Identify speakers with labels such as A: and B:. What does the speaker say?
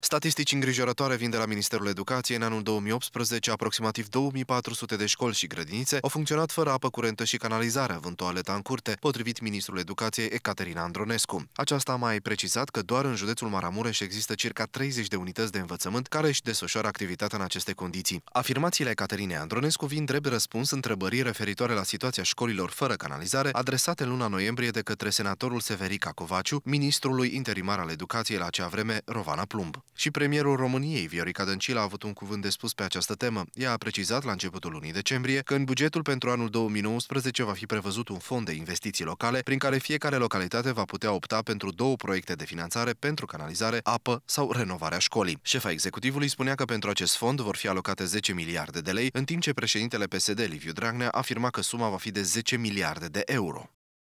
A: Statistici îngrijorătoare vin de la Ministerul Educației. În anul 2018, aproximativ 2400 de școli și grădinițe au funcționat fără apă curentă și canalizare, având toaleta în curte, potrivit Ministrul Educației Ecaterina Andronescu. Aceasta a mai precizat că doar în județul Maramureș există circa 30 de unități de învățământ care își desfășoară activitatea în aceste condiții. Afirmațiile Ecaterinei Andronescu vin drept răspuns întrebării referitoare la situația școlilor fără canalizare, adresate luna noiembrie de către senatorul Severica Covaciu, ministrului interimar al educației la acea vreme, Rovana Plumb. Și premierul României, Viorica Dăncilă, a avut un cuvânt de spus pe această temă. Ea a precizat la începutul lunii decembrie că în bugetul pentru anul 2019 va fi prevăzut un fond de investiții locale prin care fiecare localitate va putea opta pentru două proiecte de finanțare pentru canalizare, apă sau renovarea școlii. Șefa executivului spunea că pentru acest fond vor fi alocate 10 miliarde de lei, în timp ce președintele PSD, Liviu Dragnea, afirma că suma va fi de 10 miliarde de euro.